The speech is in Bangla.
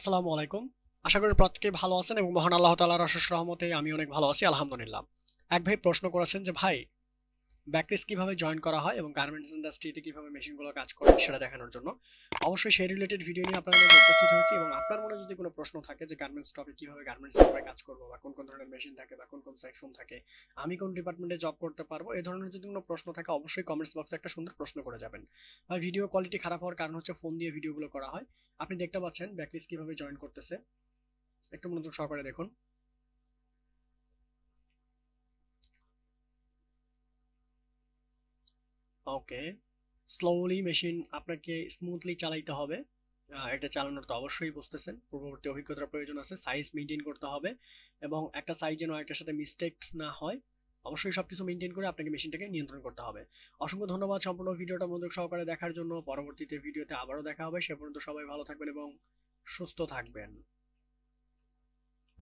আসসালামু আলাইকুম আশা করি প্রত্যেকে ভালো আছেন এবং মহান আল্লাহ তালার অশেষ রহমতে আমি অনেক ভালো আছি আলহামদুলিল্লাহ এক ভাই প্রশ্ন করেছেন যে ভাই ব্যাকরিস কীভাবে জয়েন করা হয় এবং গার্মেন্টস ইন্ডাস্ট্রিতে কীভাবে মেশিনগুলো কাজ করে সেটা দেখানোর জন্য অবশ্যই সেই রিলেটেড ভিডিও নিয়ে আপনার মধ্যে উপস্থিত হয়েছি এবং আপনার মনে যদি কোনো প্রশ্ন থাকে যে গার্মেন্টস টপে কীভাবে গার্মেন্টস সেক্টরে কাজ করবো বা কোন কোন ধরনের মেশিন থাকে বা কোন কোন সেকশন থাকে আমি কোন ডিপার্টমেন্টে জব করতে পারবো এ ধরনের যদি কোনো প্রশ্ন থাকে অবশ্যই কমেন্টস বক্সে একটা সুন্দর প্রশ্ন করে যাবেন আর ভিডিও কোয়ালিটি খারাপ হওয়ার কারণ হচ্ছে ফোন দিয়ে ভিডিওগুলো করা হয় আপনি দেখতে পাচ্ছেন ব্যাকরিস কীভাবে জয়েন করতেছে একটু মনোযোগ সহকারে দেখুন ওকে স্লোলি মেশিন আপনাকে স্মুথলি চালাইতে হবে এটা চালানোর তো অবশ্যই বুঝতেছেন পূর্ববর্তী অভিজ্ঞতার প্রয়োজন আছে সাইজ মেনটেন করতে হবে এবং একটা সাইজ যেন একটার সাথে মিস্টেক না হয় অবশ্যই সব কিছু মেনটেন করে আপনাকে মেশিনটাকে নিয়ন্ত্রণ করতে হবে অসংখ্য ধন্যবাদ সম্পূর্ণ ভিডিওটা মনোযোগ সহকারে দেখার জন্য পরবর্তীতে ভিডিওতে আবারও দেখা হবে সে পর্যন্ত সবাই ভালো থাকবেন এবং সুস্থ থাকবেন